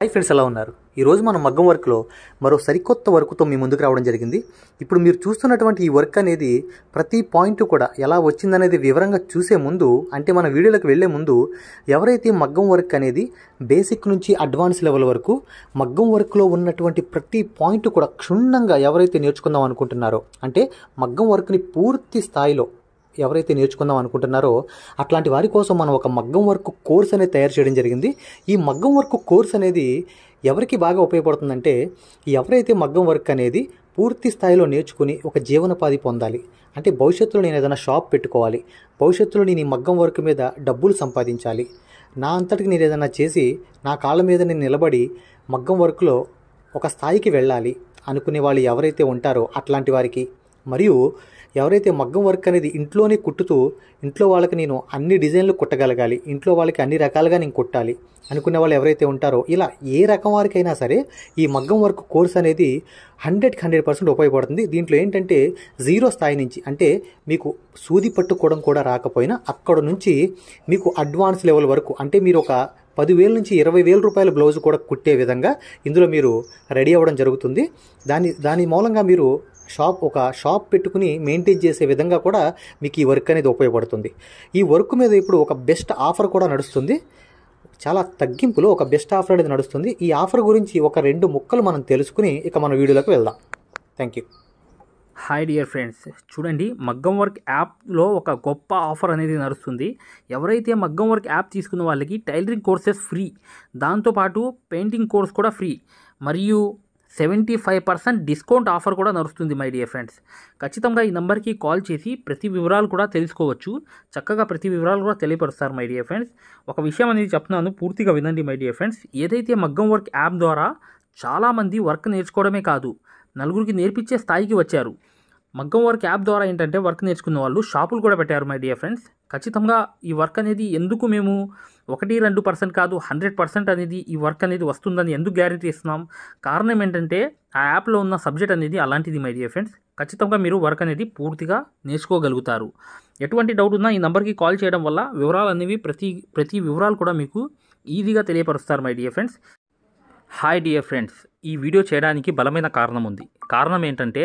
hi friends ఎలా ఉన్నారు ఈరోజు మనం మగ్గం వర్క్లో మరో సరికొత్త వర్క్తో మీ ముందుకు రావడం జరిగింది ఇప్పుడు మీరు చూస్తున్నటువంటి ఈ వర్క్ అనేది ప్రతి పాయింట్ కూడా ఎలా వచ్చిందనేది వివరంగా చూసే ముందు అంటే మన వీడియోలకు వెళ్లే ముందు ఎవరైతే మగ్గం వర్క్ అనేది బేసిక్ నుంచి అడ్వాన్స్ లెవెల్ వరకు మగ్గం వర్క్లో ఉన్నటువంటి ప్రతి పాయింట్ కూడా క్షుణ్ణంగా ఎవరైతే నేర్చుకుందాం అనుకుంటున్నారో అంటే మగ్గం వర్క్ని పూర్తి స్థాయిలో ఎవరైతే నేర్చుకుందాం అనుకుంటున్నారో అట్లాంటి వారి కోసం మనం ఒక మగ్గం వర్క్ కోర్స్ అనేది తయారు చేయడం జరిగింది ఈ మగ్గం వర్క్ కోర్స్ అనేది ఎవరికి బాగా ఉపయోగపడుతుందంటే ఎవరైతే మగ్గం వర్క్ అనేది పూర్తి స్థాయిలో నేర్చుకుని ఒక జీవనోపాధి పొందాలి అంటే భవిష్యత్తులో నేను ఏదైనా షాప్ పెట్టుకోవాలి భవిష్యత్తులో నేను ఈ మగ్గం వర్క్ మీద డబ్బులు సంపాదించాలి నా అంతటికి నేను ఏదైనా చేసి నా కాళ్ళ మీద నేను నిలబడి మగ్గం వర్క్లో ఒక స్థాయికి వెళ్ళాలి అనుకునే వాళ్ళు ఎవరైతే ఉంటారో అట్లాంటి వారికి మరియు ఎవరైతే మగ్గం వర్క్ అనేది ఇంట్లోనే కుట్టుతూ ఇంట్లో వాళ్ళకి నేను అన్ని డిజైన్లు కుట్టగలగాలి ఇంట్లో వాళ్ళకి అన్ని రకాలుగా నేను కుట్టాలి అనుకునే వాళ్ళు ఎవరైతే ఉంటారో ఇలా ఏ రకం వారికైనా సరే ఈ మగ్గం వర్క్ కోర్స్ అనేది హండ్రెడ్కి హండ్రెడ్ పర్సెంట్ ఉపయోగపడుతుంది దీంట్లో ఏంటంటే జీరో స్థాయి నుంచి అంటే మీకు సూది పట్టుకోవడం కూడా రాకపోయినా అక్కడ నుంచి మీకు అడ్వాన్స్ లెవెల్ వరకు అంటే మీరు ఒక పదివేల నుంచి ఇరవై వేల రూపాయల బ్లౌజ్ కూడా కుట్టే విధంగా ఇందులో మీరు రెడీ అవ్వడం జరుగుతుంది దాని దాని మూలంగా మీరు షాప్ ఒక షాప్ పెట్టుకుని మెయింటైన్ చేసే విధంగా కూడా మీకు ఈ వర్క్ అనేది ఉపయోగపడుతుంది ఈ వర్క్ మీద ఇప్పుడు ఒక బెస్ట్ ఆఫర్ కూడా నడుస్తుంది చాలా తగ్గింపులో ఒక బెస్ట్ ఆఫర్ అనేది నడుస్తుంది ఈ ఆఫర్ గురించి ఒక రెండు ముక్కలు మనం తెలుసుకుని ఇక మన వీడియోలోకి వెళ్దాం thank you hi dear friends చూడండి మగ్గం వర్క్ యాప్లో ఒక గొప్ప ఆఫర్ అనేది నడుస్తుంది ఎవరైతే మగ్గం వర్క్ యాప్ తీసుకున్న వాళ్ళకి టైలరింగ్ కోర్సెస్ ఫ్రీ దాంతోపాటు పెయింటింగ్ కోర్స్ కూడా ఫ్రీ మరియు seventy five percent discount offer కూడా నడుస్తుంది మై డియర్ ఫ్రెండ్స్ ఖచ్చితంగా ఈ నెంబర్కి కాల్ చేసి ప్రతి వివరాలు కూడా తెలుసుకోవచ్చు చక్కగా ప్రతి వివరాలు కూడా తెలియపరుస్తారు మై డియర్ ఫ్రెండ్స్ ఒక విషయం అనేది చెప్తున్నాను పూర్తిగా వినండి మై డియర్ ఫ్రెండ్స్ ఏదైతే మగ్గం వర్క్ యాప్ ద్వారా చాలామంది వర్క్ నేర్చుకోవడమే కాదు నలుగురికి నేర్పించే స్థాయికి వచ్చారు మగ్గం వర్క్ యాప్ ద్వారా ఏంటంటే వర్క్ నేర్చుకున్న వాళ్ళు షాపులు కూడా పెట్టారు మై డియర్ ఫ్రెండ్స్ ఖచ్చితంగా ఈ వర్క్ అనేది ఎందుకు మేము ఒకటి రెండు పర్సెంట్ కాదు హండ్రెడ్ పర్సెంట్ అనేది ఈ వర్క్ అనేది వస్తుందని ఎందుకు గ్యారంటీ ఇస్తున్నాం కారణం ఏంటంటే ఆ యాప్లో ఉన్న సబ్జెక్ట్ అనేది అలాంటిది మై డియర్ ఫ్రెండ్స్ ఖచ్చితంగా మీరు వర్క్ అనేది పూర్తిగా నేర్చుకోగలుగుతారు ఎటువంటి డౌట్ ఉన్నా ఈ నెంబర్కి కాల్ చేయడం వల్ల వివరాలు అనేవి ప్రతి ప్రతి వివరాలు కూడా మీకు ఈజీగా తెలియపరుస్తారు my dear friends hi dear friends ఈ వీడియో చేయడానికి బలమైన కారణం ఉంది కారణం ఏంటంటే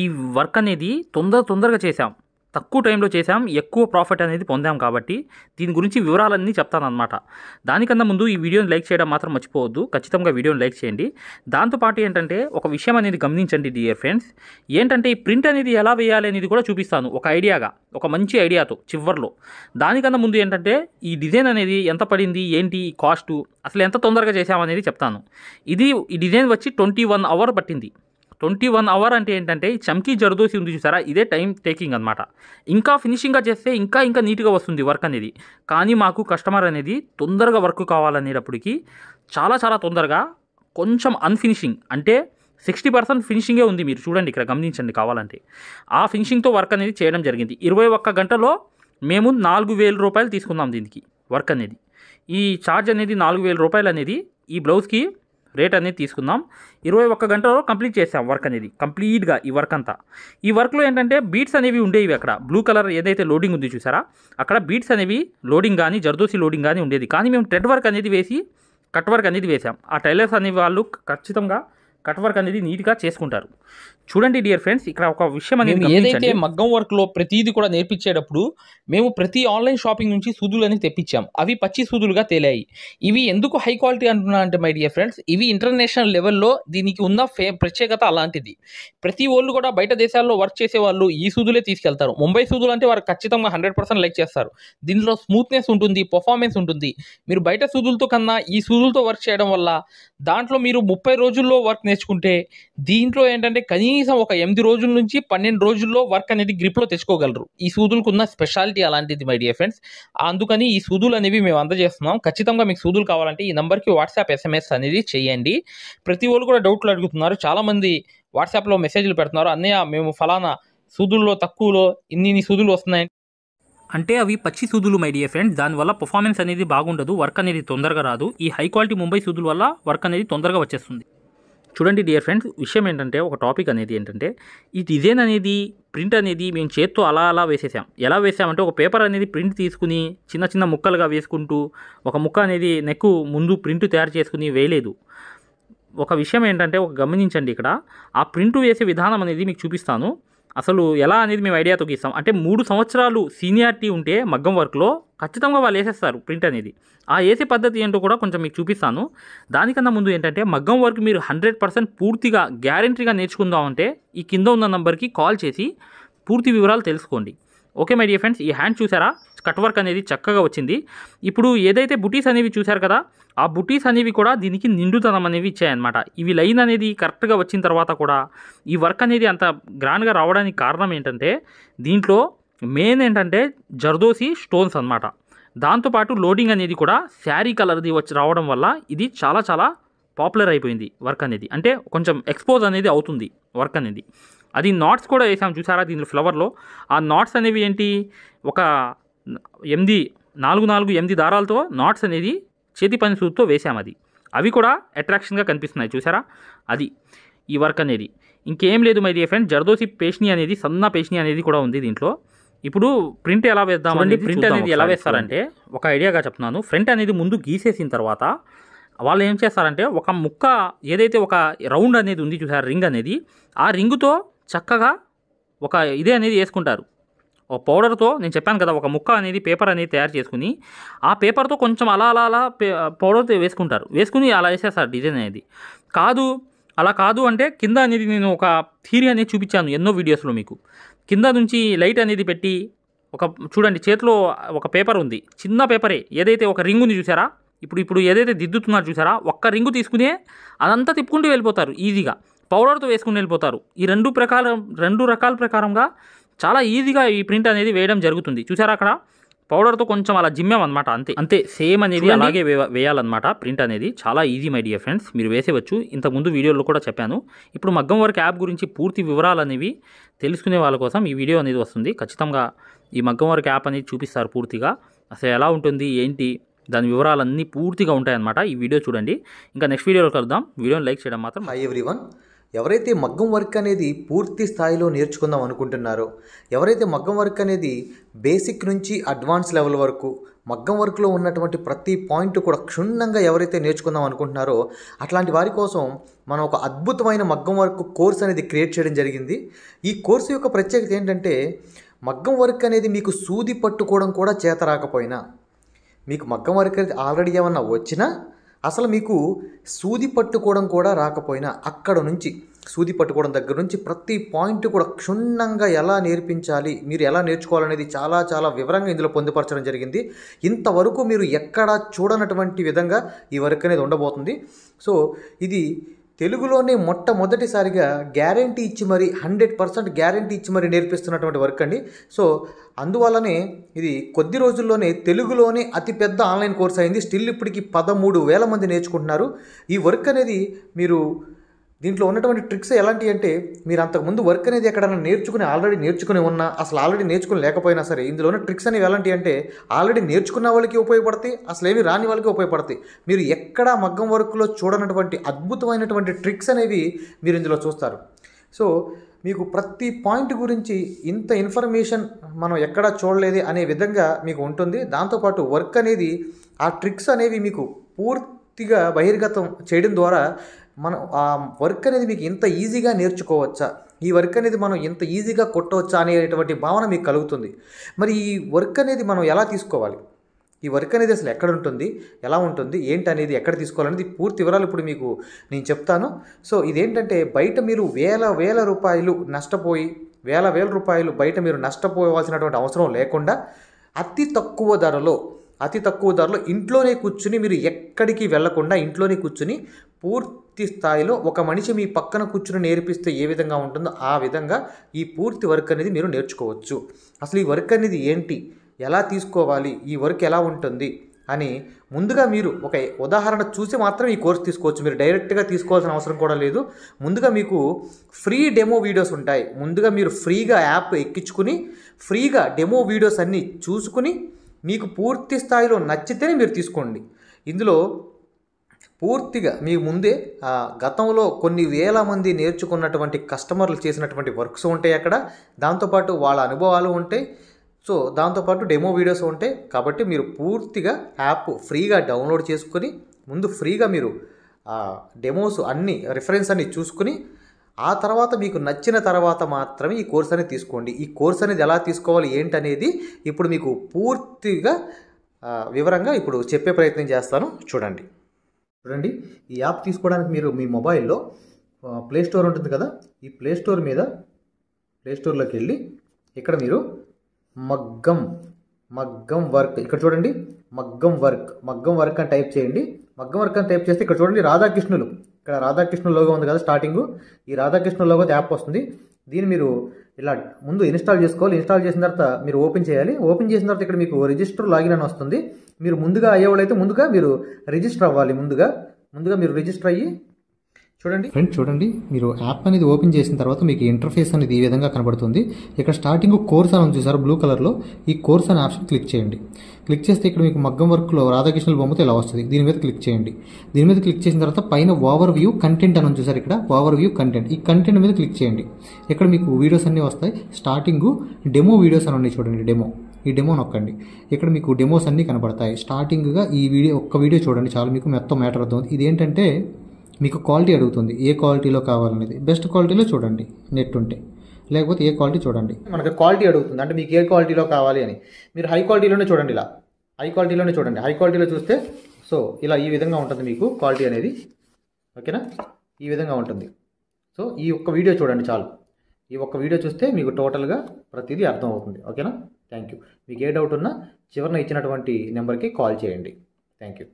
ఈ వర్క్ అనేది తొందర తొందరగా చేశాం తక్కువ టైంలో చేసాం ఎక్కువ ప్రాఫిట్ అనేది పొందాం కాబట్టి దీని గురించి వివరాలన్నీ అనమాట దానికన్నా ముందు ఈ వీడియోని లైక్ చేయడం మాత్రం మర్చిపోవద్దు ఖచ్చితంగా వీడియోని లైక్ చేయండి దాంతోపాటు ఏంటంటే ఒక విషయం అనేది గమనించండి డియర్ ఫ్రెండ్స్ ఏంటంటే ఈ ప్రింట్ అనేది ఎలా వేయాలి అనేది కూడా చూపిస్తాను ఒక ఐడియాగా ఒక మంచి ఐడియాతో చివర్లో దానికన్నా ముందు ఏంటంటే ఈ డిజైన్ అనేది ఎంత పడింది ఏంటి కాస్టు అసలు ఎంత తొందరగా చేసామనేది చెప్తాను ఇది ఈ డిజైన్ వచ్చి ట్వంటీ వన్ అవర్ పట్టింది ట్వంటీ వన్ అవర్ అంటే ఏంటంటే ఈ చమ్కీ జరదోసి ఉంది చూసారా ఇదే టైం టేకింగ్ అనమాట ఇంకా ఫినిషింగ్గా చేస్తే ఇంకా ఇంకా నీట్గా వస్తుంది వర్క్ అనేది కానీ మాకు కస్టమర్ అనేది తొందరగా వర్క్ కావాలనేటప్పటికీ చాలా చాలా తొందరగా కొంచెం అన్ఫినిషింగ్ అంటే సిక్స్టీ పర్సెంట్ ఫినిషింగే ఉంది మీరు చూడండి ఇక్కడ గమనించండి కావాలంటే ఆ ఫినిషింగ్తో వర్క్ అనేది చేయడం జరిగింది ఇరవై ఒక్క గంటలో మేము నాలుగు వేల రూపాయలు తీసుకున్నాం దీనికి వర్క్ అనేది ఈ ఛార్జ్ అనేది నాలుగు వేల రూపాయలు అనేది ఈ బ్లౌజ్కి రేట్ అనేది తీసుకుందాం ఇరవై ఒక్క గంటలో కంప్లీట్ చేసాం వర్క్ అనేది కంప్లీట్గా ఈ వర్క్ అంతా ఈ వర్క్లో ఏంటంటే బీట్స్ అనేవి ఉండేవి అక్కడ బ్లూ కలర్ ఏదైతే లోడింగ్ ఉంది చూసారా అక్కడ బీట్స్ అనేవి లోడింగ్ కానీ జర్దోసి లోడింగ్ కానీ ఉండేది కానీ మేము టెడ్ వర్క్ అనేది వేసి కట్ వర్క్ అనేది వేసాం ఆ టైలర్స్ అనే వాళ్ళు ఖచ్చితంగా కట్ వర్క్ అనేది నీట్గా చేసుకుంటారు చూడండి డియర్ ఫ్రెండ్స్ ఇక్కడ ఒక విషయం అనేది ఏదైతే మగ్గం వర్క్లో ప్రతిదీ కూడా నేర్పించేటప్పుడు మేము ప్రతి ఆన్లైన్ షాపింగ్ నుంచి సూదులు అనేది తెప్పించాం అవి పచ్చి సూదులుగా తేలాయి ఇవి ఎందుకు హై క్వాలిటీ అంటున్నా అంటే మై డియర్ ఫ్రెండ్స్ ఇవి ఇంటర్నేషనల్ లెవెల్లో దీనికి ఉన్న ఫే ప్రత్యేకత అలాంటిది ప్రతి ఓళ్ళు కూడా బయట దేశాల్లో వర్క్ చేసే వాళ్ళు ఈ సూదులే తీసుకెళ్తారు ముంబై సూదులు అంటే వారు ఖచ్చితంగా హండ్రెడ్ పర్సెంట్ లైక్ చేస్తారు దీనిలో స్మూత్నెస్ ఉంటుంది పర్ఫార్మెన్స్ ఉంటుంది మీరు బయట సూదులతో కన్నా ఈ సూదులతో వర్క్ చేయడం వల్ల దాంట్లో మీరు ముప్పై రోజుల్లో వర్క్ నేర్చుకుంటే దీంట్లో ఏంటంటే కనీసం ఒక ఎనిమిది రోజుల నుంచి పన్నెండు రోజుల్లో వర్క్ అనేది గ్రిప్లో తెచ్చుకోగలరు ఈ సూదులకు ఉన్న స్పెషాలిటీ అలాంటిది మై డియర్ ఫ్రెండ్స్ అందుకని ఈ సూదులు అనేవి మేము అందజేస్తున్నాం ఖచ్చితంగా మీకు సూదులు కావాలంటే ఈ నెంబర్కి వాట్సాప్ ఎస్ఎంఎస్ అనేది చేయండి ప్రతి వాళ్ళు కూడా డౌట్లు అడుగుతున్నారు చాలామంది వాట్సాప్లో మెసేజ్లు పెడుతున్నారు అన్నయ్య మేము ఫలానా సూదుల్లో తక్కువలో ఇన్ని ఇన్ని సూదులు వస్తున్నాయి అంటే అవి పచ్చి సూదులు మై డియర్ ఫ్రెండ్స్ దానివల్ల పర్ఫార్మెన్స్ అనేది బాగుండదు వర్క్ అనేది తొందరగా రాదు ఈ హై క్వాలిటీ ముంబై సూదుల వల్ల వర్క్ అనేది తొందరగా వచ్చేస్తుంది చూడండి డియర్ ఫ్రెండ్స్ విషయం ఏంటంటే ఒక టాపిక్ అనేది ఏంటంటే ఇది డిజైన్ అనేది ప్రింట్ అనేది మేము చేత్తో అలా అలా వేసేసాం ఎలా వేసామంటే ఒక పేపర్ అనేది ప్రింట్ తీసుకుని చిన్న చిన్న ముక్కలుగా వేసుకుంటూ ఒక ముక్క అనేది నెక్కు ముందు ప్రింట్ తయారు చేసుకుని వేయలేదు ఒక విషయం ఏంటంటే ఒక గమనించండి ఇక్కడ ఆ ప్రింట్ వేసే విధానం అనేది మీకు చూపిస్తాను అసలు ఎలా అనేది మేము ఐడియా గీస్తాం అంటే మూడు సంవత్సరాలు సీనియారిటీ ఉంటే మగ్గం వర్క్లో ఖచ్చితంగా వాళ్ళు వేసేస్తారు ప్రింట్ అనేది ఆ వేసే పద్ధతి ఏంటో కూడా కొంచెం మీకు చూపిస్తాను దానికన్నా ముందు ఏంటంటే మగ్గం వర్క్ మీరు హండ్రెడ్ పర్సెంట్ పూర్తిగా గ్యారంటీగా నేర్చుకుందాం అంటే ఈ కింద ఉన్న నంబర్కి కాల్ చేసి పూర్తి వివరాలు తెలుసుకోండి ఓకే మై డియర్ ఫ్రెండ్స్ ఈ హ్యాండ్ చూసారా కట్ వర్క్ అనేది చక్కగా వచ్చింది ఇప్పుడు ఏదైతే బుటీస్ అనేవి చూశారు కదా ఆ బుటీస్ అనేవి కూడా దీనికి నిండుతనం అనేవి ఇచ్చాయన్నమాట ఇవి లైన్ అనేది కరెక్ట్గా వచ్చిన తర్వాత కూడా ఈ వర్క్ అనేది అంత గ్రాండ్గా రావడానికి కారణం ఏంటంటే దీంట్లో మెయిన్ ఏంటంటే జర్దోసి స్టోన్స్ అనమాట దాంతోపాటు లోడింగ్ అనేది కూడా శారీ కలర్ది వచ్చి రావడం వల్ల ఇది చాలా చాలా పాపులర్ అయిపోయింది వర్క్ అనేది అంటే కొంచెం ఎక్స్పోజ్ అనేది అవుతుంది వర్క్ అనేది అది నాట్స్ కూడా వేసాం చూసారా దీనిలో ఫ్లవర్లో ఆ నాట్స్ అనేవి ఏంటి ఒక ఎనిమిది నాలుగు నాలుగు ఎనిమిది దారాలతో నాట్స్ అనేది చేతి పని సూత్తో వేసాం అది అవి కూడా అట్రాక్షన్గా కనిపిస్తున్నాయి చూసారా అది ఈ వర్క్ అనేది ఇంకేం లేదు మై డియర్ ఫ్రెండ్ జర్దోసి పేష్ని అనేది సన్న పేష్ని అనేది కూడా ఉంది దీంట్లో ఇప్పుడు ప్రింట్ ఎలా వేద్దామండి ప్రింట్ అనేది ఎలా వేస్తారంటే ఒక ఐడియాగా చెప్తున్నాను ఫ్రంట్ అనేది ముందు గీసేసిన తర్వాత వాళ్ళు ఏం చేస్తారంటే ఒక ముక్క ఏదైతే ఒక రౌండ్ అనేది ఉంది చూసారు రింగ్ అనేది ఆ రింగుతో చక్కగా ఒక ఇదే అనేది వేసుకుంటారు ఒక పౌడర్తో నేను చెప్పాను కదా ఒక ముక్క అనేది పేపర్ అనేది తయారు చేసుకుని ఆ పేపర్తో కొంచెం అలా అలా అలా పౌడర్తో వేసుకుంటారు వేసుకుని అలా వేసేస్తారు డిజైన్ అనేది కాదు అలా కాదు అంటే కింద అనేది నేను ఒక థీరీ అనేది చూపించాను ఎన్నో వీడియోస్లో మీకు కింద నుంచి లైట్ అనేది పెట్టి ఒక చూడండి చేతిలో ఒక పేపర్ ఉంది చిన్న పేపరే ఏదైతే ఒక రింగ్ ఉంది చూసారా ఇప్పుడు ఇప్పుడు ఏదైతే దిద్దుతున్నారో చూసారా ఒక్క రింగు తీసుకునే అదంతా తిప్పుకుంటూ వెళ్ళిపోతారు ఈజీగా పౌడర్తో వేసుకుని వెళ్ళిపోతారు ఈ రెండు ప్రకారం రెండు రకాల ప్రకారంగా చాలా ఈజీగా ఈ ప్రింట్ అనేది వేయడం జరుగుతుంది చూసారా అక్కడ పౌడర్తో కొంచెం అలా జిమ్మాం అనమాట అంతే అంతే సేమ్ అనేది అలాగే వేయాలన్నమాట ప్రింట్ అనేది చాలా ఈజీ మై డియర్ ఫ్రెండ్స్ మీరు వేసేవచ్చు ఇంతకుముందు వీడియోలో కూడా చెప్పాను ఇప్పుడు మగ్గం వర్క్ యాప్ గురించి పూర్తి వివరాలు అనేవి తెలుసుకునే వాళ్ళ కోసం ఈ వీడియో అనేది వస్తుంది ఖచ్చితంగా ఈ మగ్గం వర్క్ యాప్ అనేది చూపిస్తారు పూర్తిగా అసలు ఎలా ఉంటుంది ఏంటి దాని వివరాలన్నీ పూర్తిగా ఉంటాయన్నమాట ఈ వీడియో చూడండి ఇంకా నెక్స్ట్ వీడియోలో కలుద్దాం వీడియోని లైక్ చేయడం మాత్రం హై వన్ ఎవరైతే మగ్గం వర్క్ అనేది పూర్తి స్థాయిలో నేర్చుకుందాం అనుకుంటున్నారో ఎవరైతే మగ్గం వర్క్ అనేది బేసిక్ నుంచి అడ్వాన్స్ లెవెల్ వరకు మగ్గం వర్క్లో ఉన్నటువంటి ప్రతి పాయింట్ కూడా క్షుణ్ణంగా ఎవరైతే నేర్చుకుందాం అనుకుంటున్నారో అట్లాంటి వారి కోసం మనం ఒక అద్భుతమైన మగ్గం వర్క్ కోర్స్ అనేది క్రియేట్ చేయడం జరిగింది ఈ కోర్సు యొక్క ప్రత్యేకత ఏంటంటే మగ్గం వర్క్ అనేది మీకు సూది పట్టుకోవడం కూడా చేత రాకపోయినా మీకు మగ్గం వర్క్ అనేది ఆల్రెడీ ఏమన్నా వచ్చినా అసలు మీకు సూది పట్టుకోవడం కూడా రాకపోయినా అక్కడ నుంచి సూది పట్టుకోవడం దగ్గర నుంచి ప్రతి పాయింట్ కూడా క్షుణ్ణంగా ఎలా నేర్పించాలి మీరు ఎలా నేర్చుకోవాలనేది చాలా చాలా వివరంగా ఇందులో పొందుపరచడం జరిగింది ఇంతవరకు మీరు ఎక్కడా చూడనటువంటి విధంగా ఈ వర్క్ అనేది ఉండబోతుంది సో ఇది తెలుగులోనే మొట్టమొదటిసారిగా గ్యారంటీ ఇచ్చి మరి హండ్రెడ్ పర్సెంట్ గ్యారంటీ ఇచ్చి మరి నేర్పిస్తున్నటువంటి వర్క్ అండి సో అందువల్లనే ఇది కొద్ది రోజుల్లోనే తెలుగులోనే అతిపెద్ద ఆన్లైన్ కోర్స్ అయింది స్టిల్ ఇప్పటికీ పదమూడు వేల మంది నేర్చుకుంటున్నారు ఈ వర్క్ అనేది మీరు దీంట్లో ఉన్నటువంటి ట్రిక్స్ ఎలాంటి అంటే మీరు అంతకుముందు వర్క్ అనేది ఎక్కడైనా నేర్చుకుని ఆల్రెడీ నేర్చుకుని ఉన్నా అసలు ఆల్రెడీ నేర్చుకుని లేకపోయినా సరే ఇందులో ఉన్న ట్రిక్స్ అనేవి ఎలాంటి అంటే ఆల్రెడీ నేర్చుకున్న వాళ్ళకి ఉపయోగపడతాయి అసలు ఏమి రాని వాళ్ళకి ఉపయోగపడతాయి మీరు ఎక్కడ మగ్గం వర్క్లో చూడనటువంటి అద్భుతమైనటువంటి ట్రిక్స్ అనేవి మీరు ఇందులో చూస్తారు సో మీకు ప్రతి పాయింట్ గురించి ఇంత ఇన్ఫర్మేషన్ మనం ఎక్కడా చూడలేదు అనే విధంగా మీకు ఉంటుంది దాంతోపాటు వర్క్ అనేది ఆ ట్రిక్స్ అనేవి మీకు పూర్తిగా బహిర్గతం చేయడం ద్వారా మనం ఆ వర్క్ అనేది మీకు ఇంత ఈజీగా నేర్చుకోవచ్చా ఈ వర్క్ అనేది మనం ఇంత ఈజీగా కొట్టవచ్చా అనేటువంటి భావన మీకు కలుగుతుంది మరి ఈ వర్క్ అనేది మనం ఎలా తీసుకోవాలి ఈ వర్క్ అనేది అసలు ఎక్కడ ఉంటుంది ఎలా ఉంటుంది ఏంటి అనేది ఎక్కడ తీసుకోవాలనేది పూర్తి వివరాలు ఇప్పుడు మీకు నేను చెప్తాను సో ఇదేంటంటే బయట మీరు వేల వేల రూపాయలు నష్టపోయి వేల వేల రూపాయలు బయట మీరు నష్టపోవాల్సినటువంటి అవసరం లేకుండా అతి తక్కువ ధరలో అతి తక్కువ ధరలో ఇంట్లోనే కూర్చుని మీరు ఎక్కడికి వెళ్లకుండా ఇంట్లోనే కూర్చుని పూర్తి స్థాయిలో ఒక మనిషి మీ పక్కన కూర్చుని నేర్పిస్తే ఏ విధంగా ఉంటుందో ఆ విధంగా ఈ పూర్తి వర్క్ అనేది మీరు నేర్చుకోవచ్చు అసలు ఈ వర్క్ అనేది ఏంటి ఎలా తీసుకోవాలి ఈ వర్క్ ఎలా ఉంటుంది అని ముందుగా మీరు ఒక ఉదాహరణ చూసి మాత్రం ఈ కోర్స్ తీసుకోవచ్చు మీరు డైరెక్ట్గా తీసుకోవాల్సిన అవసరం కూడా లేదు ముందుగా మీకు ఫ్రీ డెమో వీడియోస్ ఉంటాయి ముందుగా మీరు ఫ్రీగా యాప్ ఎక్కించుకుని ఫ్రీగా డెమో వీడియోస్ అన్నీ చూసుకుని మీకు పూర్తి స్థాయిలో నచ్చితేనే మీరు తీసుకోండి ఇందులో పూర్తిగా మీ ముందే గతంలో కొన్ని వేల మంది నేర్చుకున్నటువంటి కస్టమర్లు చేసినటువంటి వర్క్స్ ఉంటాయి అక్కడ దాంతోపాటు వాళ్ళ అనుభవాలు ఉంటాయి సో దాంతోపాటు డెమో వీడియోస్ ఉంటాయి కాబట్టి మీరు పూర్తిగా యాప్ ఫ్రీగా డౌన్లోడ్ చేసుకొని ముందు ఫ్రీగా మీరు డెమోస్ అన్ని రిఫరెన్స్ అన్ని చూసుకుని ఆ తర్వాత మీకు నచ్చిన తర్వాత మాత్రమే ఈ కోర్స్ అనేది తీసుకోండి ఈ కోర్స్ అనేది ఎలా తీసుకోవాలి ఏంటనేది ఇప్పుడు మీకు పూర్తిగా వివరంగా ఇప్పుడు చెప్పే ప్రయత్నం చేస్తాను చూడండి చూడండి ఈ యాప్ తీసుకోవడానికి మీరు మీ మొబైల్లో ప్లే స్టోర్ ఉంటుంది కదా ఈ ప్లే స్టోర్ మీద ప్లే స్టోర్లోకి వెళ్ళి ఇక్కడ మీరు మగ్గం మగ్గం వర్క్ ఇక్కడ చూడండి మగ్గం వర్క్ మగ్గం వర్క్ అని టైప్ చేయండి మగ్గం వర్క్ అని టైప్ చేస్తే ఇక్కడ చూడండి రాధాకృష్ణులు ఇక్కడ రాధాకృష్ణ లోగో ఉంది కదా స్టార్టింగ్ ఈ రాధాకృష్ణ లోగో యాప్ వస్తుంది దీన్ని మీరు ఇలా ముందు ఇన్స్టాల్ చేసుకోవాలి ఇన్స్టాల్ చేసిన తర్వాత మీరు ఓపెన్ చేయాలి ఓపెన్ చేసిన తర్వాత ఇక్కడ మీకు రిజిస్టర్ లాగిన్ అని వస్తుంది మీరు ముందుగా అయ్యేవాళ్ళు అయితే ముందుగా మీరు రిజిస్టర్ అవ్వాలి ముందుగా ముందుగా మీరు రిజిస్టర్ అయ్యి చూడండి ఫ్రెండ్ చూడండి మీరు యాప్ అనేది ఓపెన్ చేసిన తర్వాత మీకు ఇంటర్ఫేస్ అనేది ఈ విధంగా కనబడుతుంది ఇక్కడ స్టార్టింగ్ కోర్స్ అని చూసారు బ్లూ కలర్లో ఈ కోర్స్ అనే ఆప్షన్ క్లిక్ చేయండి క్లిక్ చేస్తే ఇక్కడ మీకు మగ్గం వర్క్లో రాధాకృష్ణ బొమ్మతో ఇలా వస్తుంది దీని మీద క్లిక్ చేయండి దీని మీద క్లిక్ చేసిన తర్వాత పైన ఓవర్ వ్యూ కంటెంట్ అని చూసారు ఇక్కడ ఓవర్ వ్యూ కంటెంట్ ఈ కంటెంట్ మీద క్లిక్ చేయండి ఇక్కడ మీకు వీడియోస్ అన్నీ వస్తాయి స్టార్టింగ్ డెమో వీడియోస్ అని ఉన్నాయి చూడండి డెమో ఈ డెమో నొక్కండి ఇక్కడ మీకు డెమోస్ అన్నీ కనబడతాయి స్టార్టింగ్గా ఈ వీడియో ఒక్క వీడియో చూడండి చాలా మీకు మొత్తం మ్యాటర్ అవుతుంది ఇదేంటంటే మీకు క్వాలిటీ అడుగుతుంది ఏ క్వాలిటీలో కావాలనేది బెస్ట్ క్వాలిటీలో చూడండి నెట్ ఉంటే లేకపోతే ఏ క్వాలిటీ చూడండి మనకు క్వాలిటీ అడుగుతుంది అంటే మీకు ఏ క్వాలిటీలో కావాలి అని మీరు హై క్వాలిటీలోనే చూడండి ఇలా హై క్వాలిటీలోనే చూడండి హై క్వాలిటీలో చూస్తే సో ఇలా ఈ విధంగా ఉంటుంది మీకు క్వాలిటీ అనేది ఓకేనా ఈ విధంగా ఉంటుంది సో ఈ ఒక్క వీడియో చూడండి చాలు ఈ ఒక్క వీడియో చూస్తే మీకు టోటల్గా ప్రతిదీ అర్థమవుతుంది ఓకేనా థ్యాంక్ యూ మీకు ఏ డౌట్ ఉన్నా చివరిన ఇచ్చినటువంటి నెంబర్కి కాల్ చేయండి థ్యాంక్ యూ